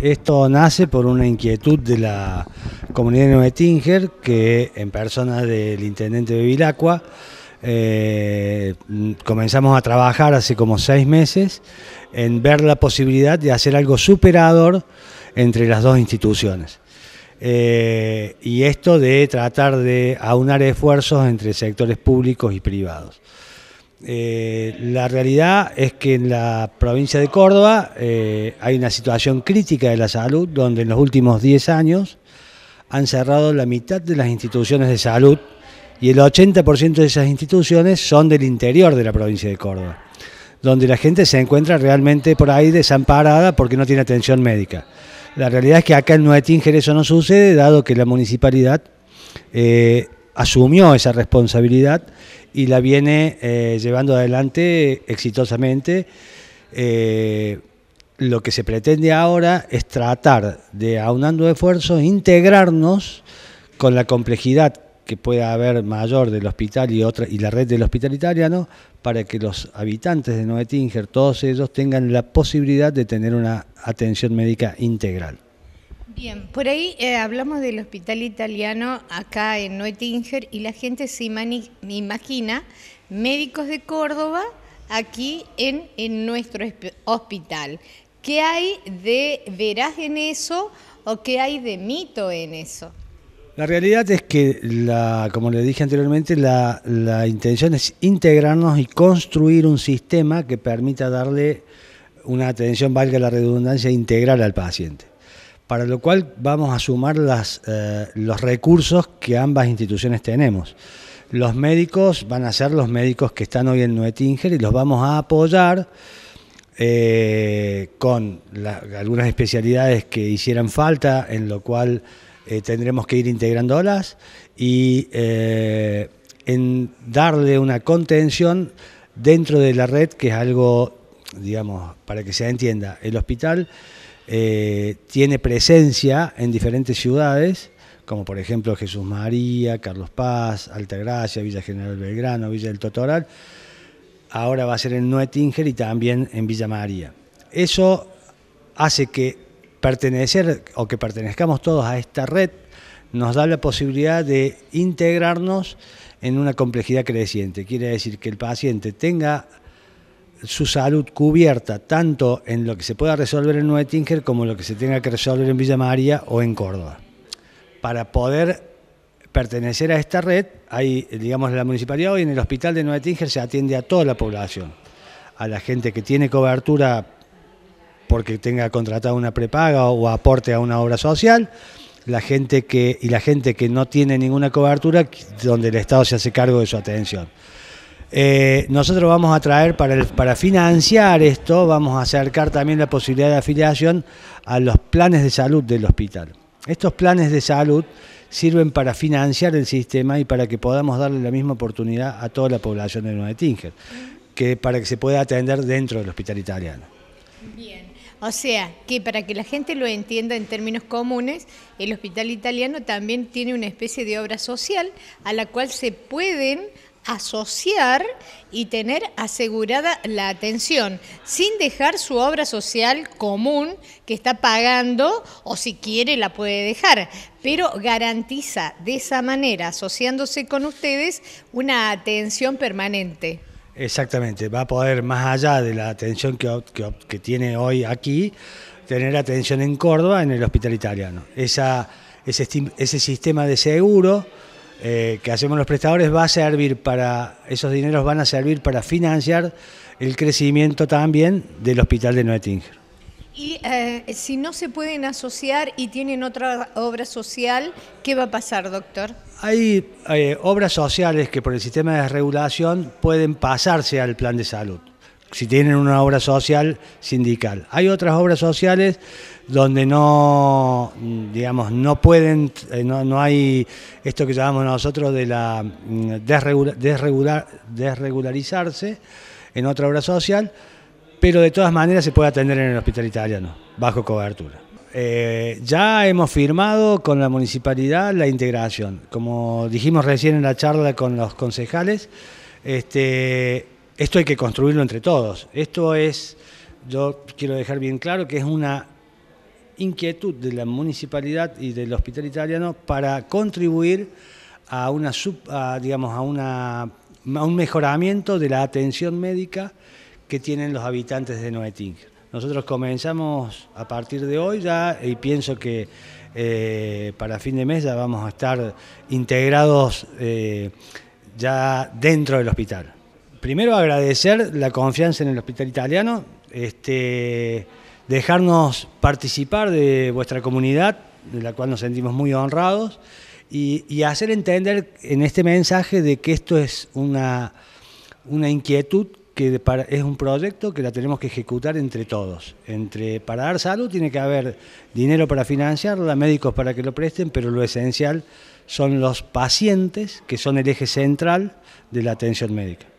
Esto nace por una inquietud de la comunidad de Tinger, que en persona del intendente de Vilacua, eh, comenzamos a trabajar hace como seis meses en ver la posibilidad de hacer algo superador entre las dos instituciones. Eh, y esto de tratar de aunar esfuerzos entre sectores públicos y privados. Eh, la realidad es que en la provincia de Córdoba eh, hay una situación crítica de la salud, donde en los últimos 10 años han cerrado la mitad de las instituciones de salud y el 80% de esas instituciones son del interior de la provincia de Córdoba, donde la gente se encuentra realmente por ahí desamparada porque no tiene atención médica. La realidad es que acá en Nuetínger eso no sucede, dado que la municipalidad eh, asumió esa responsabilidad y la viene eh, llevando adelante exitosamente. Eh, lo que se pretende ahora es tratar de, aunando esfuerzos, integrarnos con la complejidad que pueda haber mayor del hospital y, otra, y la red del hospital italiano para que los habitantes de Noetinger, todos ellos, tengan la posibilidad de tener una atención médica integral. Bien, por ahí eh, hablamos del hospital italiano acá en Noetinger y la gente se imagina médicos de Córdoba aquí en, en nuestro hospital. ¿Qué hay de veraz en eso o qué hay de mito en eso? La realidad es que, como le dije anteriormente, la, la, intención es integrarnos y construir un sistema que permita darle una atención, valga la redundancia, integral al paciente para lo cual vamos a sumar eh, los recursos que ambas instituciones tenemos. Los médicos van a ser los médicos que están hoy en Nuetinger y los vamos a apoyar eh, con algunas especialidades que hicieran falta, en lo cual eh, tendremos que ir integrándolas y en darle una contención dentro de la red, que es algo, digamos, para que se entienda, el hospital eh, tiene presencia en diferentes ciudades, como por ejemplo Jesús María, Carlos Paz, Altagracia, Villa General Belgrano, Villa del Totoral. Ahora va a ser en Nuetinger y también en Villa María. Eso hace que pertenecer o que pertenezcamos todos a esta red nos da la posibilidad de integrarnos en una complejidad creciente. Quiere decir que el paciente tenga su salud cubierta, tanto en lo que se pueda resolver en Nueva como lo que se tenga que resolver en Villa María o en Córdoba. Para poder pertenecer a esta red, hay, digamos, la municipalidad hoy en el hospital de Nueva se atiende a toda la población, a la gente que tiene cobertura porque tenga contratada una prepaga o aporte a una obra social, la gente que, y la gente que no tiene ninguna cobertura, donde el Estado se hace cargo de su atención. Eh, nosotros vamos a traer para, financiar esto, vamos a acercar también la posibilidad de afiliación a los planes de salud del hospital. Estos planes de salud sirven para financiar el sistema y para que podamos darle la misma oportunidad a toda la población de Nueva Tinger, que para que se pueda atender dentro del hospital italiano. Bien. O sea, que para que la gente lo entienda en términos comunes, el hospital italiano también tiene una especie de obra social a la cual se pueden asociar y tener asegurada la atención, sin dejar su obra social común que está pagando o si quiere la puede dejar, pero garantiza de esa manera, asociándose con ustedes, una atención permanente. Exactamente, va a poder, más allá de la atención que, tiene hoy aquí, tener atención en Córdoba, en el Hospital Italiano. Esa, ese, ese sistema de seguro eh, que hacemos los prestadores va a servir para, esos dineros van a servir para financiar el crecimiento también del hospital de Noetinger. Y eh, si no se pueden asociar y tienen otra obra social, ¿qué va a pasar, doctor? Hay eh, obras sociales que por el sistema de regulación pueden pasarse al plan de salud si tienen una obra social sindical. Hay otras obras sociales donde no, mm, digamos, no pueden, eh, no, hay esto que llamamos nosotros de la mm, desregularizarse en otra obra social, pero de todas maneras se puede atender en el hospital italiano, bajo cobertura. Eh, ya hemos firmado con la municipalidad la integración. Como dijimos recién en la charla con los concejales, este, esto hay que construirlo entre todos. Esto es, yo quiero dejar bien claro que es una inquietud de la municipalidad y del hospital italiano para contribuir a una digamos a una un mejoramiento de la atención médica que tienen los habitantes de Noetín. Nosotros comenzamos a partir de hoy ya y pienso que eh, para fin de mes ya vamos a estar integrados eh, ya dentro del hospital primero agradecer la confianza en el Hospital Italiano, este, dejarnos participar de vuestra comunidad, de la cual nos sentimos muy honrados, y, hacer entender en este mensaje de que esto es una, una inquietud que es un proyecto que la tenemos que ejecutar entre todos. Entre para dar salud tiene que haber dinero para financiarla, médicos para que lo presten, pero lo esencial son los pacientes que son el eje central de la atención médica.